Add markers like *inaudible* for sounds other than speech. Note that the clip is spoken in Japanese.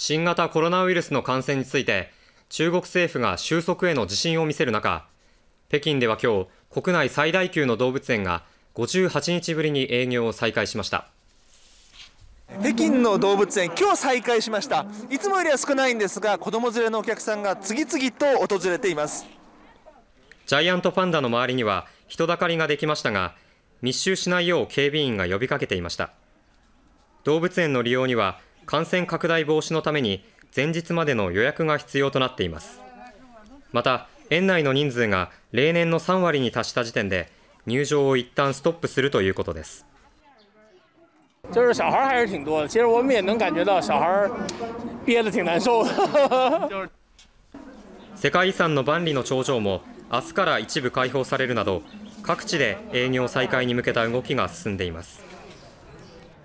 新型コロナウイルスの感染について中国政府が収束への自信を見せる中北京では今日国内最大級の動物園が58日ぶりに営業を再開しました北京の動物園今日再開しましたいつもよりは少ないんですが子供連れのお客さんが次々と訪れていますジャイアントパンダの周りには人だかりができましたが密集しないよう警備員が呼びかけていました動物園の利用には感染拡大防止のために前日までの予約が必要となっていますまた園内の人数が例年の3割に達した時点で入場を一旦ストップするということです就是小孩还是挺多的，其实我们也能感觉到小孩憋得挺难受 *laughs* 世界遺産の万里の長城も明日から一部開放されるなど各地で営業再開に向けた動きが進んでいます。